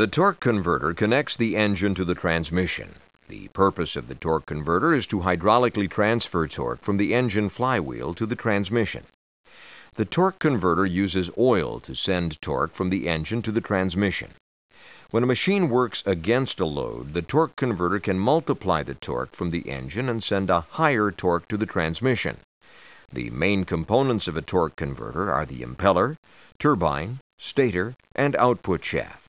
The torque converter connects the engine to the transmission. The purpose of the torque converter is to hydraulically transfer torque from the engine flywheel to the transmission. The torque converter uses oil to send torque from the engine to the transmission. When a machine works against a load, the torque converter can multiply the torque from the engine and send a higher torque to the transmission. The main components of a torque converter are the impeller, turbine, stator, and output shaft.